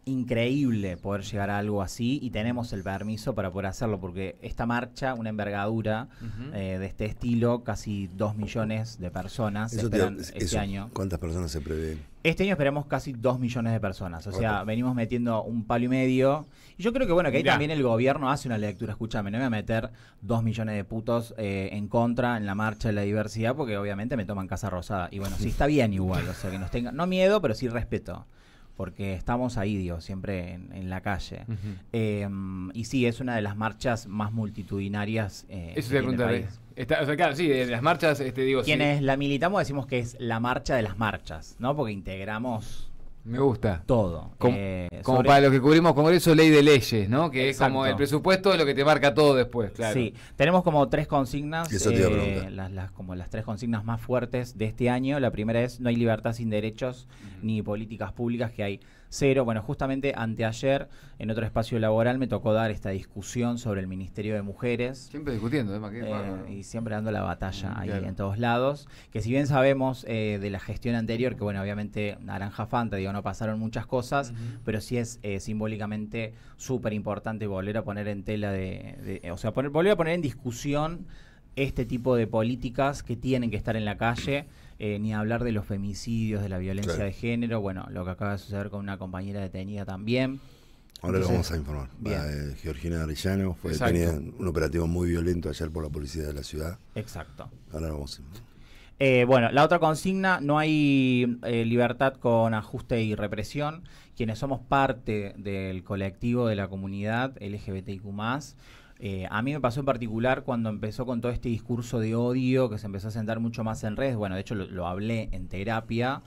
increíble poder llegar a algo así y tenemos el permiso para poder hacerlo porque esta marcha, una envergadura eh, de este estilo, casi dos millones de personas este año.
¿Cuántas personas se prevén?
Este año esperamos casi dos millones de personas, o sea, venimos metiendo un palo y medio. Y yo creo que bueno, que ahí también el gobierno hace una lectura, escúchame, no me voy a meter dos millones de putos eh, en contra en la marcha de la diversidad porque obviamente me toman Casa Rosada. Y bueno, si está bien igual, o sea, que nos tengan, no miedo, pero sí respeto porque estamos ahí, dios siempre en, la calle. Em, y sí, es una de las marchas más multitudinarias. Eh, Eso se pregunta. Eh,
está, o sea, claro, sí, de las marchas, este, digo. Quienes
la militamos decimos que es la marcha de las marchas, ¿no? Porque integramos
me gusta. Todo. Eh, como para los que cubrimos Congreso, ley de leyes, ¿no? Que es como el
presupuesto de lo que te marca todo después, claro. Sí, tenemos como tres consignas, eh, las, las, como las tres consignas más fuertes de este año. La primera es, no hay libertad sin derechos ni políticas públicas que hay cero. Bueno, justamente anteayer, en otro espacio laboral, me tocó dar esta discusión sobre el Ministerio de Mujeres. Siempre discutiendo, ¿eh? eh y siempre dando la batalla mm, ahí en todos lados. Que si bien sabemos eh, de la gestión anterior, que bueno, obviamente Naranja Fanta, digo, no pasaron muchas cosas, pero sí es eh, simbólicamente súper importante volver a poner en tela de, o sea, poner, volver a poner en discusión este tipo de políticas que tienen que estar en la calle eh, ni hablar de los femicidios, de la violencia de género, bueno, lo que acaba de suceder con una compañera detenida también.
Ahora lo vamos a informar. Georgina Arellano fue detenida en un operativo muy violento ayer por la policía de la ciudad. Exacto. Ahora lo vamos a informar.
Eh, bueno, la otra consigna, no hay eh, libertad con ajuste y represión. Quienes somos parte del colectivo de la comunidad LGBTIQ eh, a mí me pasó en particular cuando empezó con todo este discurso de odio que se empezó a sentar mucho más en redes. Bueno, de hecho lo, hablé en terapia.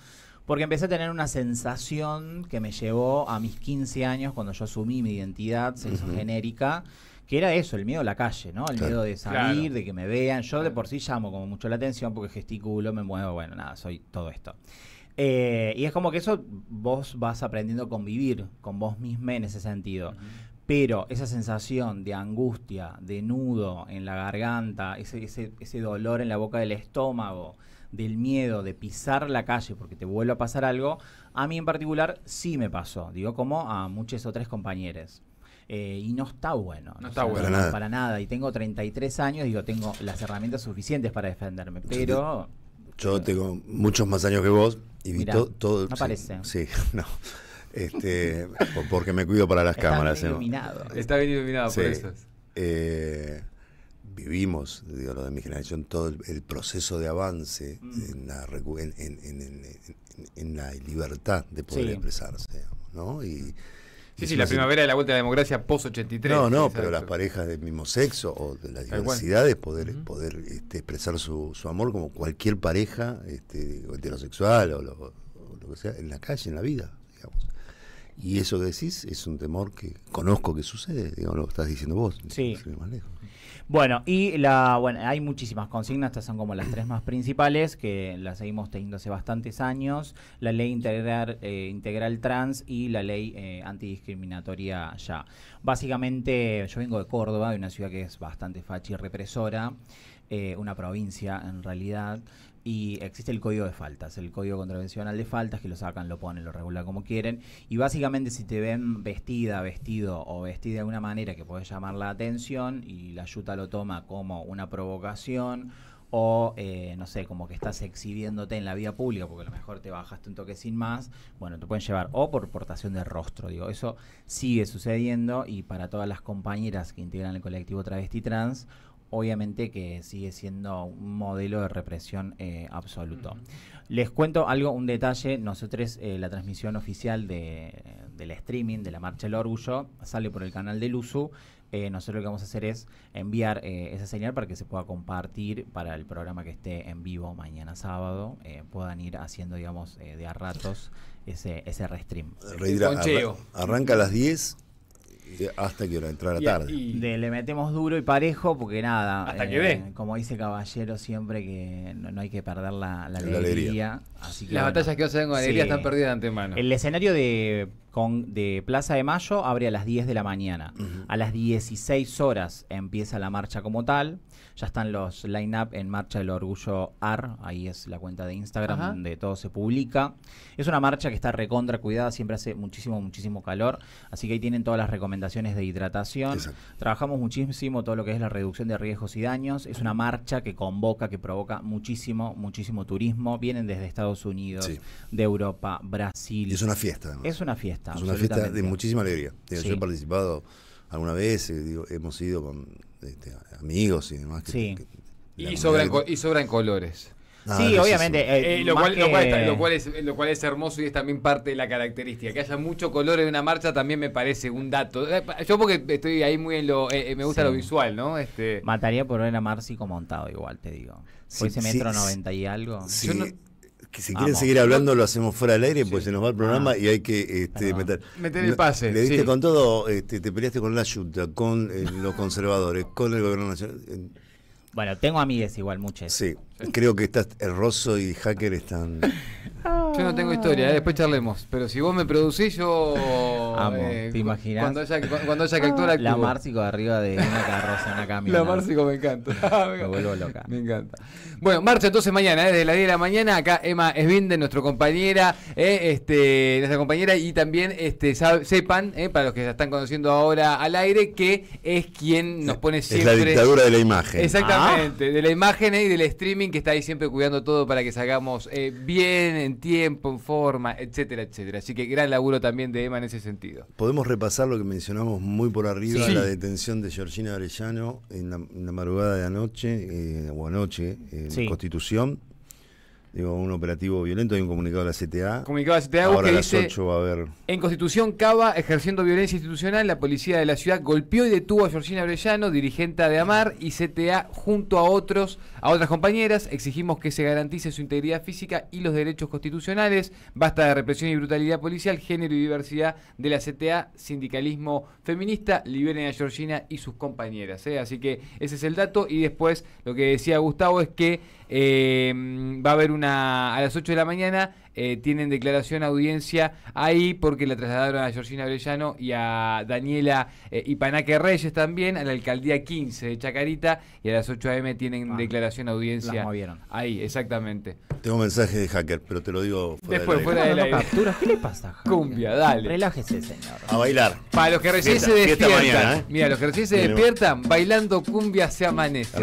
Porque empecé a tener una sensación que me llevó a mis 15 años, cuando yo asumí mi identidad, sexogenérica, genérica, que era eso, el miedo a la calle, ¿no? El miedo de salir, de que me vean. Yo de por sí llamo como mucho la atención porque gesticulo, me muevo, bueno, nada, soy todo esto. Eh, y es como que eso vos vas aprendiendo a convivir con vos misma en ese sentido. Pero esa sensación de angustia, de nudo en la garganta, ese, ese, dolor en la boca del estómago, del miedo de pisar la calle porque te vuelve a pasar algo, a mí en particular sí me pasó, digo como a muchas otras compañeras. Eh, y no está bueno. No, está bueno. Para nada. Y tengo 33 años, digo, tengo las herramientas suficientes para defenderme, pero...
Yo, tengo muchos más años que vos y vi todo... No parece. Sí, no. Este, porque me cuido para las cámaras. Bien
iluminado. Está bien iluminado por eso.
Eh, vivimos, digo, lo de mi generación, todo el, proceso de avance mm. en, la, en, la, libertad de poder expresarse, ¿no? Y, Sí, sí, la primavera de la
vuelta a la democracia post-83. No, no, pero las
parejas del mismo sexo o de las diversidades poder, poder este, expresar su, amor como cualquier pareja este, heterosexual o lo, o lo, que sea, en la calle, en la vida, digamos. Y eso que decís es un temor que conozco que sucede, digamos, lo que estás diciendo vos. Sí.
Más lejos. Bueno, y la, bueno, hay muchísimas consignas, estas son como las tres más principales, que las seguimos teniendo hace bastantes años, la ley integral, eh, integral trans y la ley eh, antidiscriminatoria ya. Básicamente, yo vengo de Córdoba, de una ciudad que es bastante y represora, eh, una provincia en realidad y existe el código de faltas, el código contravencional de faltas, que lo sacan, lo ponen, lo regulan como quieren. Y básicamente si te ven vestida, vestido o vestida de alguna manera que puede llamar la atención y la yuta lo toma como una provocación o, eh, no sé, como que estás exhibiéndote en la vía pública porque a lo mejor te bajaste un toque sin más, bueno, te pueden llevar o por portación de rostro, digo, eso sigue sucediendo y para todas las compañeras que integran el colectivo travesti trans, obviamente que sigue siendo un modelo de represión eh, absoluto. Les cuento algo, un detalle, nosotros eh, la transmisión oficial del streaming de la Marcha del Orgullo sale por el canal de Luzu. Eh, nosotros lo que vamos a hacer es enviar esa señal para que se pueda compartir para el programa que esté en vivo mañana sábado. puedan ir haciendo, digamos, de a ratos ese, ese restream. Arranca a las
10 hasta que hora entrara tarde.
le metemos duro y parejo porque nada. Eh, como dice Caballero siempre que no, hay que perder la, la, alegría.
Las batallas que hacen con alegría están
perdidas de antemano. El escenario de, con, de Plaza de Mayo abre a las 10 de la mañana. A las 16 horas empieza la marcha como tal. Ya están los line-up en marcha del orgullo AR, ahí es la cuenta de Instagram donde todo se publica. Es una marcha que está recontra cuidada, siempre hace muchísimo, muchísimo calor, así que ahí tienen todas las recomendaciones de hidratación. Trabajamos muchísimo todo lo que es la reducción de riesgos y daños. Es una marcha que convoca, que provoca muchísimo, muchísimo turismo. Vienen desde Estados Unidos, de Europa, Brasil. es una fiesta. Es una
fiesta. Es una fiesta de muchísima alegría. Yo he participado alguna vez eh, hemos ido con este, amigos y demás. y,
sobran, y sobran colores. sí, obviamente. lo, cual, es, hermoso y es también parte de la característica. Que haya mucho color en una marcha también me parece un dato. Eh, yo porque estoy ahí muy en lo... Eh, me gusta lo visual,
¿no? Este... Mataría por ver a como montado igual, te digo. Fue ese metro noventa y algo
si quieren seguir hablando lo hacemos fuera del aire, pues se nos va el programa ah. y hay que este, meter... el pase. Le diste con todo, este, te peleaste con la Junta, con eh, los conservadores, con el gobierno nacional.
Bueno, tengo amigues igual, muchachos.
Sí. Creo que estás Rosso y Hacker están.
Yo no tengo historia, eh, después charlemos. Pero si vos me producís, yo.
Amo, eh, ¿te imaginas? Cuando
ella cuando que La Márcico
arriba de una
carroza, una camioneta. La Márcico me encanta. me vuelvo loca. Me encanta. Bueno, marcha entonces mañana, eh, desde las 10 de la mañana. Acá Emma Esbinde, nuestra compañera, este, nuestra compañera, y también este, sepan, para los que están conociendo ahora al aire, que es quien nos pone siempre. Es la dictadura de la imagen. Exactamente, ah. de la imagen y del streaming que está ahí siempre cuidando todo para que salgamos eh, bien, en tiempo, en forma, etcétera, etcétera. Así que gran laburo también de Emma en ese sentido.
Podemos repasar lo que mencionamos muy por arriba, la detención de Georgina Arellano en la, madrugada de anoche, eh, o anoche, en Constitución digo, un operativo violento, hay un comunicado de la CTA.
Comunicado de CTA Ahora las va a haber... En Constitución Cava, ejerciendo violencia institucional, la policía de la ciudad golpeó y detuvo a Georgina Brellano, dirigente de AMAR y CTA, junto a otros, a otras compañeras. Exigimos que se garantice su integridad física y los derechos constitucionales. Basta de represión y brutalidad policial, género y diversidad de la CTA, sindicalismo feminista, liberen a Georgina y sus compañeras. ¿eh? Así que ese es el dato. Y después lo que decía Gustavo es que eh, va a haber una. A las 8 de la mañana eh, tienen declaración audiencia ahí porque la trasladaron a Georgina Brellano y a Daniela eh, Ipanaque Reyes también, a la alcaldía 15 de Chacarita. Y a las 8 a.m. tienen ah, declaración audiencia. Ahí, exactamente.
Tengo un mensaje de hacker, pero te lo digo fuera Después, de la
captura ¿Qué le pasa, Cumbia, dale. Relájese, señor. A bailar. Para los que recién se despiertan. ¿eh? Mira, los que recién se despiertan, bailando cumbia se amanece.